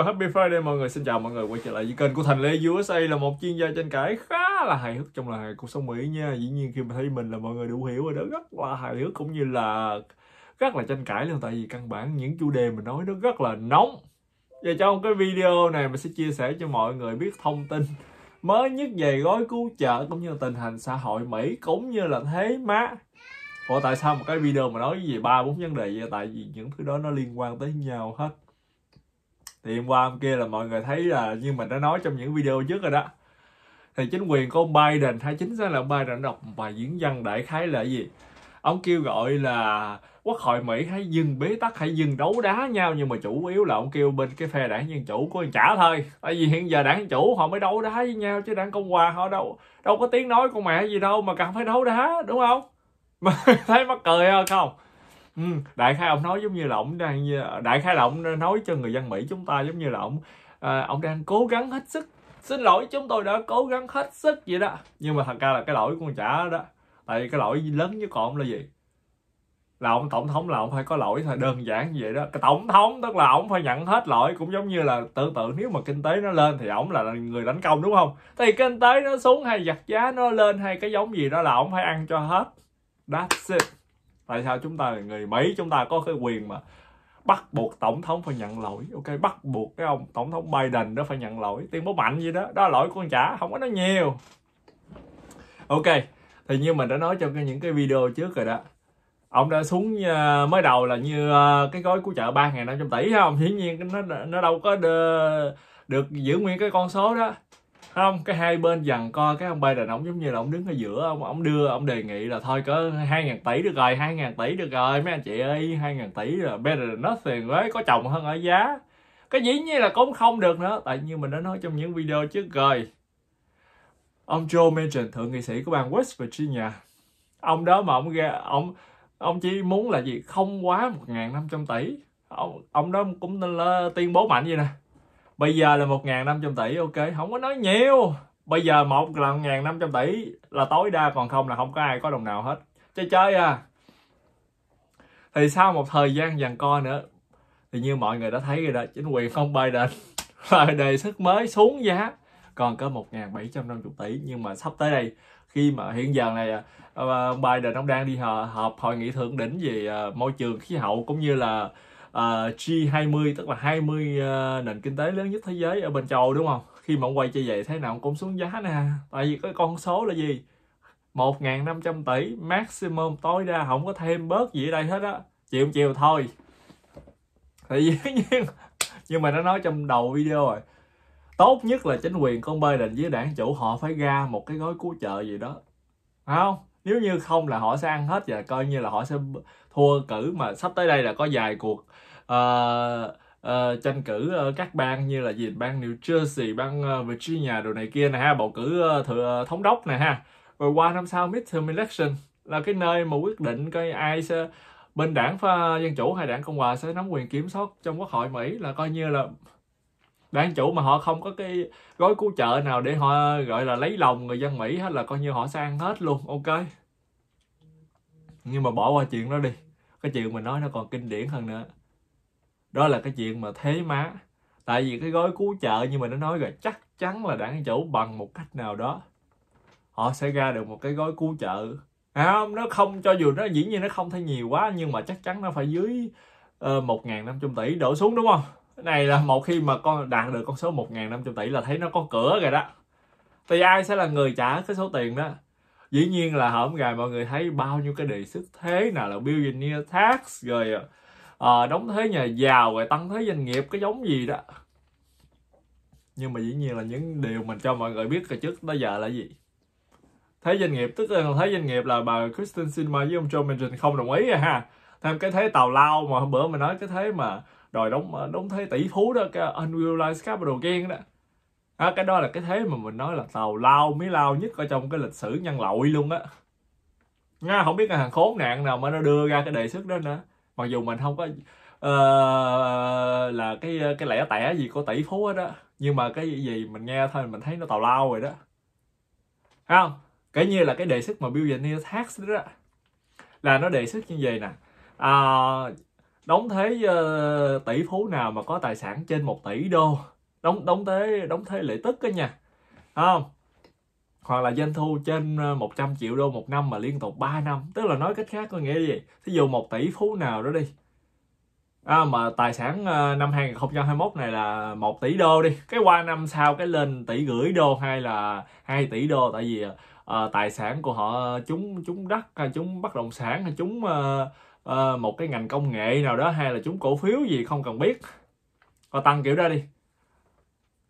và Happy Friday mọi người xin chào mọi người quay trở lại với kênh của Thành Lê USA là một chuyên gia tranh cãi khá là hài hước trong là cuộc sống Mỹ nha dĩ nhiên khi mà thấy mình là mọi người đủ hiểu rồi đó rất là hài hước cũng như là rất là tranh cãi luôn tại vì căn bản những chủ đề mình nói nó rất là nóng và trong cái video này mình sẽ chia sẻ cho mọi người biết thông tin mới nhất về gói cứu trợ cũng như tình hình xã hội Mỹ cũng như là thế má Ủa tại sao một cái video mà nói về ba bốn vấn đề vậy? Tại vì những thứ đó nó liên quan tới nhau hết thì hôm qua hôm kia là mọi người thấy là như mình đã nói trong những video trước rồi đó thì chính quyền của ông Biden chính đó là ông Biden đọc một bài diễn văn đại khái là gì ông kêu gọi là quốc hội Mỹ hãy dừng bế tắc hãy dừng đấu đá nhau nhưng mà chủ yếu là ông kêu bên cái phe đảng dân chủ của anh trả thôi tại vì hiện giờ đảng chủ họ mới đấu đá với nhau chứ đảng công hòa họ đâu đâu có tiếng nói con mẹ gì đâu mà cần phải đấu đá đúng không thấy mắc cười không Ừ, đại khai ông nói giống như là ông đang đại khai là ông nói cho người dân mỹ chúng ta giống như là ông à, ông đang cố gắng hết sức xin lỗi chúng tôi đã cố gắng hết sức vậy đó nhưng mà thật ra là cái lỗi của con trả đó tại vì cái lỗi lớn nhất của ông là gì là ông tổng thống là ông phải có lỗi thôi đơn giản như vậy đó cái tổng thống tức là ông phải nhận hết lỗi cũng giống như là tự tự nếu mà kinh tế nó lên thì ông là người đánh công đúng không thì kinh tế nó xuống hay giặt giá nó lên hay cái giống gì đó là ông phải ăn cho hết that's it tại sao chúng ta là người mỹ chúng ta có cái quyền mà bắt buộc tổng thống phải nhận lỗi ok bắt buộc cái ông tổng thống biden đó phải nhận lỗi tuyên bố mạnh gì đó đó lỗi con trả không có nói nhiều ok thì như mình đã nói trong những cái video trước rồi đó ông đã xuống ờ, mới đầu là như ờ, cái gói của chợ ba ngàn năm trăm tỷ không hiển nhiên nó nó đâu có được, được giữ nguyên cái con số đó không cái hai bên dằn co cái ông bay đàn ông giống như là ông đứng ở giữa ông ông đưa ông đề nghị là thôi có 2.000 tỷ được rồi 2.000 tỷ được rồi mấy anh chị ơi 2.000 tỷ là better than nothing với có chồng hơn ở giá cái dĩ nhiên là cũng không được nữa tại như mình đã nói trong những video trước rồi ông Joe Manchin thượng nghị sĩ của bang West Virginia ông đó mà ông ra ông ông chỉ muốn là gì không quá 1.500 tỷ ông, ông đó cũng nên là tuyên bố mạnh vậy nè bây giờ là 1.500 tỷ ok không có nói nhiều bây giờ một là 1.500 tỷ là tối đa còn không là không có ai có đồng nào hết chơi chơi à thì sau một thời gian dằn co nữa thì như mọi người đã thấy rồi đó chính quyền ông Biden là đề xuất mới xuống giá còn có 1.750 tỷ nhưng mà sắp tới đây khi mà hiện giờ này ông à, Biden ông đang đi họp hội nghị thượng đỉnh về à, môi trường khí hậu cũng như là uh, ờ, G20 tức là 20 uh, ờ, nền kinh tế lớn nhất thế giới ở bên châu đúng không khi mà ông quay chơi vậy thế nào cũng xuống giá nè tại vì cái con số là gì 1.500 tỷ maximum tối đa không có thêm bớt gì ở đây hết á chịu chiều thôi Tại vì, nhiên nhưng mà nó nói trong đầu video rồi tốt nhất là chính quyền con bê đình với đảng chủ họ phải ra một cái gói cứu trợ gì đó phải không nếu như không là họ sẽ ăn hết và coi như là họ sẽ thua cử mà sắp tới đây là có vài cuộc uh, uh, tranh cử uh, các bang như là gì bang New Jersey bang Virginia đồ này kia nè ha bầu cử uh, thừa, thống đốc nè ha rồi qua năm sau midterm election là cái nơi mà quyết định coi ai sẽ bên đảng pha dân chủ hay đảng cộng hòa sẽ nắm quyền kiểm soát trong quốc hội mỹ là coi như là Đảng chủ mà họ không có cái gói cứu trợ nào để họ gọi là lấy lòng người dân Mỹ hết là coi như họ sang hết luôn, ok. Nhưng mà bỏ qua chuyện đó đi. Cái chuyện mình nói nó còn kinh điển hơn nữa. Đó là cái chuyện mà thế má. Tại vì cái gói cứu trợ như mình đã nói rồi chắc chắn là đảng chủ bằng một cách nào đó họ sẽ ra được một cái gói cứu trợ à, không nó không cho dù nó dĩ nhiên nó không thể nhiều quá nhưng mà chắc chắn nó phải dưới ờ, một ngàn năm tỷ đổ xuống đúng không này là một khi mà con đạt được con số 1.500 tỷ là thấy nó có cửa rồi đó thì ai sẽ là người trả cái số tiền đó dĩ nhiên là hổm gài mọi người thấy bao nhiêu cái đề xuất thế nào là billionaire tax rồi à, đóng thuế nhà giàu rồi tăng thuế doanh nghiệp cái giống gì đó nhưng mà dĩ nhiên là những điều mình cho mọi người biết từ trước tới giờ là gì thế doanh nghiệp tức là thế doanh nghiệp là bà Kristen Sinema với ông Joe Manchin không đồng ý rồi à ha thêm cái thế tàu lao mà hôm bữa mình nói cái thế mà rồi đóng ờ, đóng thế tỷ phú đó cái unrealized capital gain đó à, cái đó là cái thế mà mình nói là tàu lao mới lao nhất ở trong cái lịch sử nhân loại luôn á nga không biết là hàng khốn nạn nào mà nó đưa ra cái đề xuất đó nữa mặc dù mình không có uh, là cái ờ, cái lẻ tẻ gì của tỷ phú hết đó nhưng mà cái gì mình nghe thôi mình thấy nó tàu lao rồi đó Thấy không Cái như là cái đề xuất mà bill billionaire tax đó, đó là nó đề xuất như vậy nè uh, đóng thế ờ, tỷ phú nào mà có tài sản trên 1 tỷ đô đóng đóng thế đóng thế lợi tức đó nha không hoặc là doanh thu trên 100 ờ, triệu đô một năm mà liên tục 3 năm tức là nói cách khác có nghĩa gì thí dụ một tỷ phú nào đó đi à, mà tài sản ờ, năm 2021 này là 1 tỷ đô đi cái qua năm sau cái lên tỷ gửi đô hay là 2 tỷ đô tại vì à, tài sản của họ chúng chúng đất chúng bất động sản chúng à, Ờ, một cái ngành công nghệ nào đó hay là chúng cổ phiếu gì không cần biết họ tăng kiểu đó đi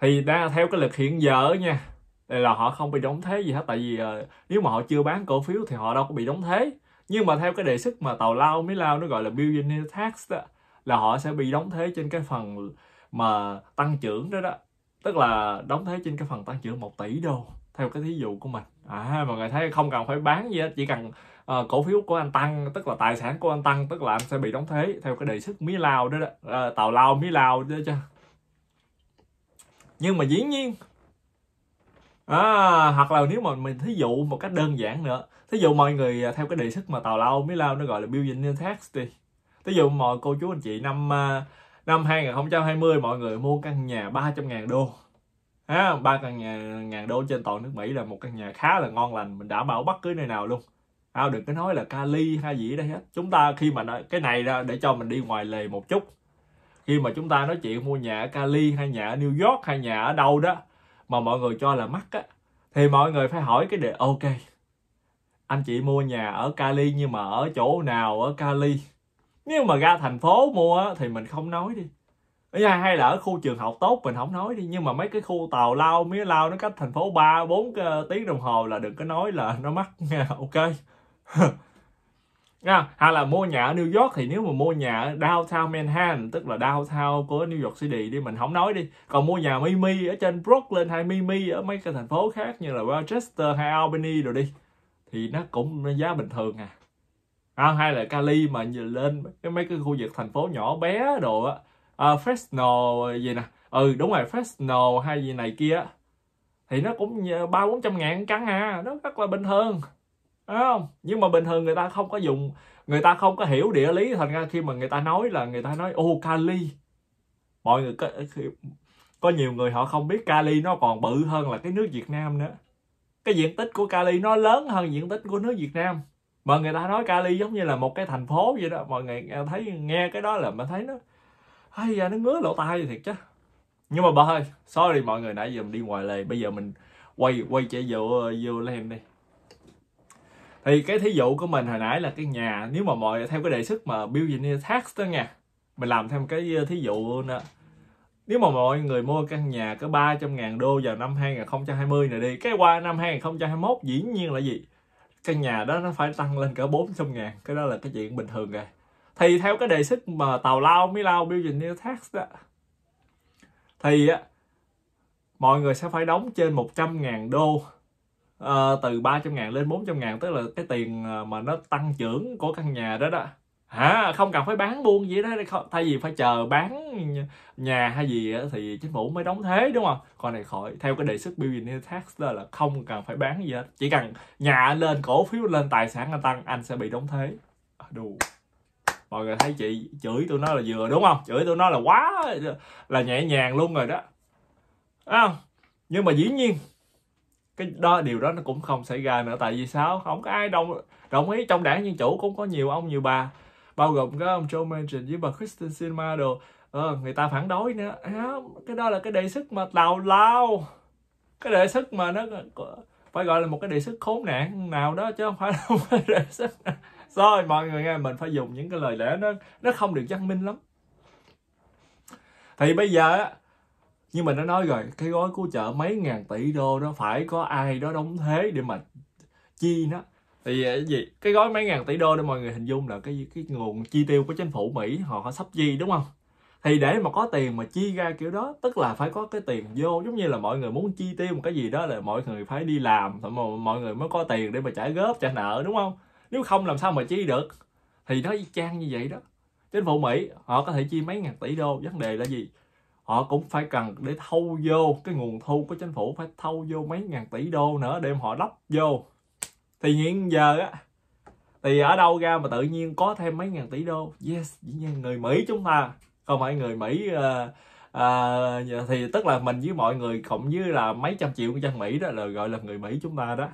thì đang theo cái lực hiện giờ nha là họ không bị đóng thế gì hết tại vì ờ, nếu mà họ chưa bán cổ phiếu thì họ đâu có bị đóng thế nhưng mà theo cái đề xuất mà tàu lao mới lao nó gọi là billionaire tax đó là họ sẽ bị đóng thế trên cái phần mà tăng trưởng đó đó tức là đóng thế trên cái phần tăng trưởng 1 tỷ đô theo cái thí dụ của mình à mọi người thấy không cần phải bán gì hết chỉ cần uh, cổ phiếu của anh tăng tức là tài sản của anh tăng tức là anh sẽ bị đóng thế theo cái đề xuất mí lao đó, đó. Uh, tàu lao mí lao đó chứ nhưng mà dĩ nhiên à, hoặc là nếu mà mình thí dụ một cách đơn giản nữa thí dụ mọi người à, theo cái đề xuất mà tàu lao mới lao nó gọi là building tax đi thí dụ mọi cô chú anh chị năm à, năm 2020 mọi người mua căn nhà 300 ngàn đô ba à, căn nhà ngàn đô trên toàn nước Mỹ là một căn nhà khá là ngon lành mình đảm bảo bất cứ nơi nào luôn ao đừng có nói là kali hay gì đó hết chúng ta khi mà nói, cái này ra để cho mình đi ngoài lề một chút khi mà chúng ta nói chuyện mua nhà ở Cali hay nhà ở New York hay nhà ở đâu đó mà mọi người cho là mắc á thì mọi người phải hỏi cái đề ok anh chị mua nhà ở kali nhưng mà ở chỗ nào ở kali nếu mà ra thành phố mua á, thì mình không nói đi hay là ở khu trường học tốt mình không nói đi nhưng mà mấy cái khu tàu lao mía lao nó cách thành phố 3 4 ờ, tiếng đồng hồ là đừng có nói là nó mắc nha ok Nha, hay là mua nhà ở New York thì nếu mà mua nhà ở downtown Manhattan tức là downtown của New York City đi mình không nói đi còn mua nhà Miami ở trên Brooklyn hay Miami ở mấy cái thành phố khác như là Rochester hay Albany rồi đi thì nó cũng giá bình thường à à, hay là Cali mà lên cái mấy cái khu vực thành phố nhỏ bé đồ á à, Fresno gì nè ừ đúng rồi Fresno hay gì này kia thì nó cũng ờ, ba bốn trăm ngàn căn à nó rất là bình thường không nhưng mà bình thường người ta không có dùng người ta không có hiểu địa lý thành ra khi mà người ta nói là người ta nói ô kali mọi người có, có nhiều người họ không biết kali nó còn bự hơn là cái nước việt nam nữa cái diện tích của kali nó lớn hơn diện tích của nước việt nam mà người ta nói kali giống như là một cái thành phố vậy đó mọi người thấy nghe cái đó là mà thấy nó hay da nó ngứa lỗ tai thiệt chứ nhưng mà bà ơi sorry mọi người nãy giờ mình đi ngoài lề bây giờ mình quay quay chạy vô vô lên đi thì cái thí dụ của mình hồi nãy là cái nhà nếu mà mọi theo cái đề xuất mà billionaire tax đó nha mình làm thêm cái ờ, thí dụ nữa nếu mà mọi người mua căn nhà có 300 ngàn đô vào năm 2020 này đi cái qua năm 2021 dĩ nhiên là gì căn nhà đó nó phải tăng lên cả 400 ngàn cái đó là cái chuyện bình thường rồi thì theo cái đề xuất mà tàu lao mới lao billionaire tax đó thì mọi người sẽ phải đóng trên 100 ngàn đô uh, từ 300 ngàn lên 400 ngàn tức là cái tiền ờ, mà nó tăng trưởng của căn nhà đó đó hả không cần phải bán buôn gì đó thay vì phải chờ bán nhà hay gì thì chính phủ mới đóng thế đúng không còn này khỏi theo cái đề xuất billionaire tax đó là không cần phải bán gì hết chỉ cần nhà lên cổ phiếu lên tài sản anh tăng anh sẽ bị đóng thế ờ, đủ mọi người thấy chị chửi tôi nó là vừa đúng không chửi tôi nó là quá là nhẹ nhàng luôn rồi đó à, nhưng mà dĩ nhiên cái đó điều đó nó cũng không xảy ra nữa tại vì sao không có ai đồng đồng ý trong đảng dân chủ cũng có nhiều ông nhiều bà bao gồm có ông Joe Manchin với bà Kristen Sinema đồ ờ, người ta phản đối nữa à, cái đó là cái đề xuất mà tào lao cái đề xuất mà nó phải gọi là một cái đề xuất khốn nạn nào đó chứ không phải là một cái đề xuất rồi mọi người nghe mình phải dùng những cái lời lẽ nó nó không được văn minh lắm thì bây giờ nhưng mà nó nói rồi cái gói cứu trợ mấy ngàn tỷ đô đó phải có ai đó đóng thế để mà chi nó thì cái gì cái gói mấy ngàn tỷ đô để mọi người hình dung là cái cái nguồn chi tiêu của chính phủ mỹ họ, họ sắp chi đúng không thì để mà có tiền mà chi ra kiểu đó tức là phải có cái tiền vô giống như là mọi người muốn chi tiêu một cái gì đó là mọi người phải đi làm mọi người mới có tiền để mà trả góp trả nợ đúng không nếu không làm sao mà chi được thì nó y chang như vậy đó chính phủ mỹ họ có thể chi mấy ngàn tỷ đô vấn đề là gì họ cũng phải cần để thâu vô cái nguồn thu của chính phủ phải thâu vô mấy ngàn tỷ đô nữa để họ lắp vô thì hiện giờ á thì ở đâu ra mà tự nhiên có thêm mấy ngàn tỷ đô yes dĩ nhiên người mỹ chúng ta không phải người mỹ uh, à, thì tức là mình với mọi người cộng với là mấy trăm triệu người dân Mỹ đó là gọi là người Mỹ chúng ta đó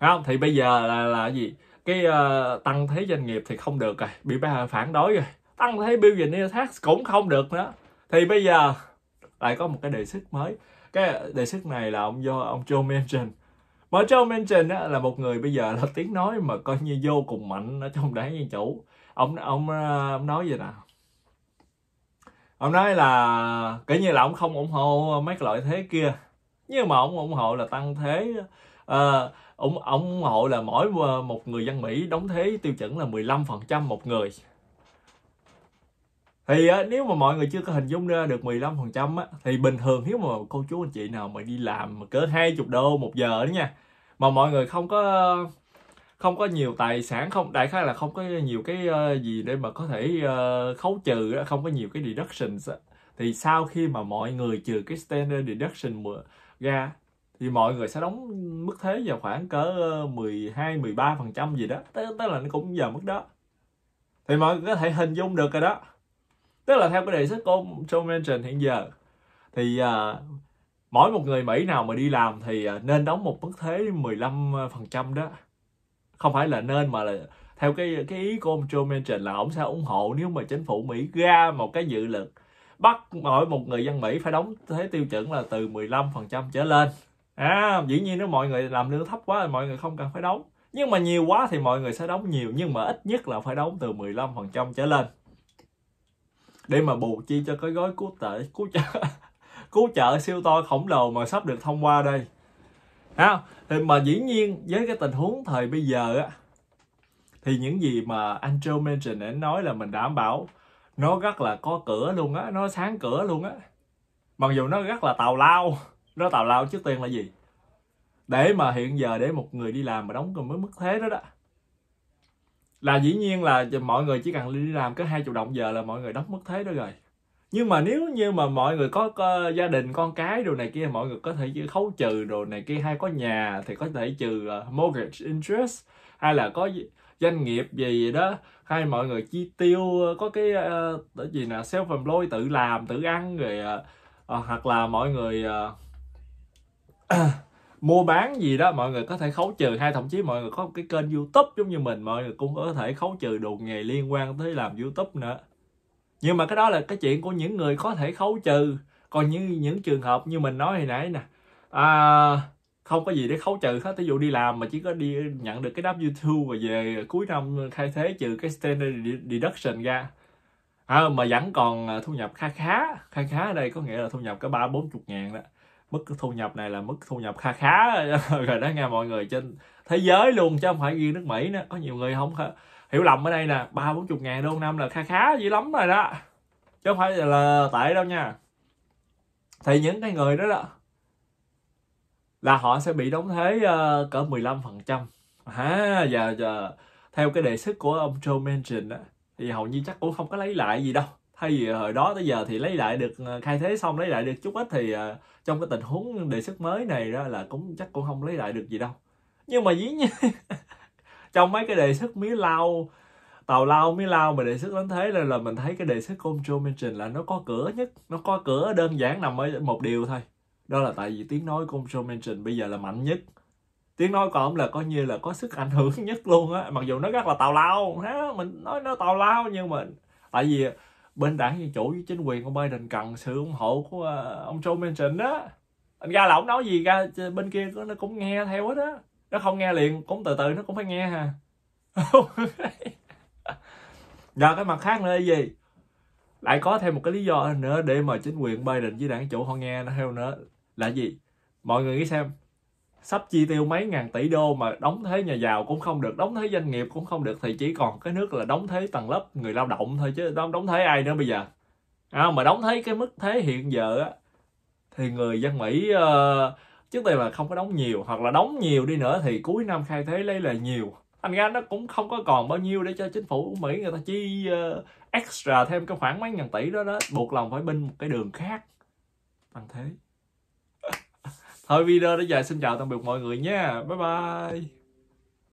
không thì bây giờ là là gì cái uh, tăng thế doanh nghiệp thì không được rồi bị phản đối rồi tăng thế billionaire tax cũng không được nữa thì bây giờ lại có một cái đề xuất mới cái đề xuất này là ông do ông Joe Manchin mà Joe Manchin á, là một người bây giờ là tiếng nói mà coi như vô cùng mạnh ở trong đảng dân chủ ông ông ờ, ông nói gì nào ông nói là kể như là ông không ủng hộ mấy cái loại thế kia nhưng mà ông ủng hộ là tăng thế à, ông, ủng hộ là mỗi một người dân Mỹ đóng thế tiêu chuẩn là 15% một người thì á, ờ, nếu mà mọi người chưa có hình dung ra được 15 phần trăm thì bình thường nếu mà cô chú anh chị nào mà đi làm mà cỡ 20 đô một giờ đó nha mà mọi người không có không có nhiều tài sản không đại khái là không có nhiều cái ờ, gì để mà có thể ờ, khấu trừ không có nhiều cái deductions thì sau khi mà mọi người trừ cái standard deduction ra thì mọi người sẽ đóng mức thuế vào khoảng cỡ 12 13 phần trăm gì đó tức, tức là nó cũng vào mức đó thì mọi người có thể hình dung được rồi đó tức là theo cái đề xuất của Joe Manchin hiện giờ thì uh, mỗi một người Mỹ nào mà đi làm thì uh, nên đóng một mức thuế 15% đó không phải là nên mà là theo cái cái ý của ông Joe Manchin là ông sẽ ủng hộ nếu mà chính phủ Mỹ ra một cái dự luật bắt mọi một người dân Mỹ phải đóng thuế tiêu chuẩn là từ 15% trở lên à dĩ nhiên nếu mọi người làm lương thấp quá thì mọi người không cần phải đóng nhưng mà nhiều quá thì mọi người sẽ đóng nhiều nhưng mà ít nhất là phải đóng từ 15% trở lên để mà bù chi cho cái gói cứu tệ cứu trợ cứu trợ siêu to khổng lồ mà sắp được thông qua đây ha thì mà dĩ nhiên với cái tình huống thời bây giờ á thì những gì mà Andrew mention đã nói là mình đảm bảo nó rất là có cửa luôn á nó sáng cửa luôn á mặc dù nó rất là tào lao nó tào lao trước tiên là gì để mà hiện giờ để một người đi làm mà đóng cùng với mức thế đó đó là dĩ nhiên là mọi người chỉ cần đi làm có hai triệu đồng giờ là mọi người đóng mất thế đó rồi nhưng mà nếu như mà mọi người có, có gia đình con cái đồ này kia mọi người có thể khấu trừ đồ này kia hay có nhà thì có thể trừ ờ, mortgage interest hay là có doanh nghiệp gì, gì đó hay mọi người chi tiêu ờ, có cái uh, gì là self employed tự làm tự ăn rồi uh, hoặc là mọi người uh, mua bán gì đó mọi người có thể khấu trừ hay thậm chí mọi người có một cái kênh youtube giống như mình mọi người cũng có thể khấu trừ đồ nghề liên quan tới làm youtube nữa nhưng mà cái đó là cái chuyện của những người có thể khấu trừ còn như những trường hợp như mình nói hồi nãy nè à, không có gì để khấu trừ hết ví dụ đi làm mà chỉ có đi nhận được cái đáp youtube và về cuối năm thay thế trừ cái standard deduction ra à, mà vẫn còn à, thu nhập khá khá khá khá ở đây có nghĩa là thu nhập có ba bốn chục ngàn đó mức thu nhập này là mức thu nhập kha khá rồi đó nghe mọi người trên thế giới luôn chứ không phải riêng nước mỹ nữa có nhiều người không hiểu lầm ở đây nè ba bốn chục ngàn đô năm là kha khá dữ lắm rồi đó chứ không phải là tệ đâu nha thì những cái người đó đó là họ sẽ bị đóng thuế uh, cỡ 15 phần trăm à, giờ, giờ theo cái đề xuất của ông Joe Manchin á thì hầu như chắc cũng không có lấy lại gì đâu hay gì hồi đó tới giờ thì lấy lại được ờ, khai thế xong lấy lại được chút ít thì ờ, trong cái tình huống đề xuất mới này đó là cũng chắc cũng không lấy lại được gì đâu nhưng mà dí nhiên trong mấy cái đề xuất mía lau tàu lau mới lau mà đề xuất đến thế là, là mình thấy cái đề xuất control mention là nó có cửa nhất nó có cửa đơn giản nằm ở một điều thôi đó là tại vì tiếng nói control mention bây giờ là mạnh nhất tiếng nói của ông là coi như là có sức ảnh hưởng nhất luôn á mặc dù nó rất là tào lao ha mình nói nó tào lao nhưng mà tại vì bên đảng dân chủ với chính quyền ông Biden cần sự ủng hộ của ờ, ông Joe Manchin đó anh ra là ông nói gì ra bên kia nó cũng nghe theo hết á nó không nghe liền cũng từ từ nó cũng phải nghe hà giờ cái mặt khác nữa là gì lại có thêm một cái lý do nữa để mà chính quyền Biden với đảng chủ họ nghe nó theo nữa là gì mọi người nghĩ xem sắp chi tiêu mấy ngàn tỷ đô mà đóng thuế nhà giàu cũng không được đóng thuế doanh nghiệp cũng không được thì chỉ còn cái nước là đóng thuế tầng lớp người lao động thôi chứ đóng đóng thuế ai nữa bây giờ à, mà đóng thuế cái mức thuế hiện giờ á thì người dân mỹ uh, trước đây là không có đóng nhiều hoặc là đóng nhiều đi nữa thì cuối năm khai thuế lấy là nhiều Anh ra nó cũng không có còn bao nhiêu để cho chính phủ của mỹ người ta chi uh, extra thêm cái khoảng mấy ngàn tỷ đó đó buộc lòng phải binh một cái đường khác bằng thế thôi video đã dài xin chào tạm biệt mọi người nha bye bye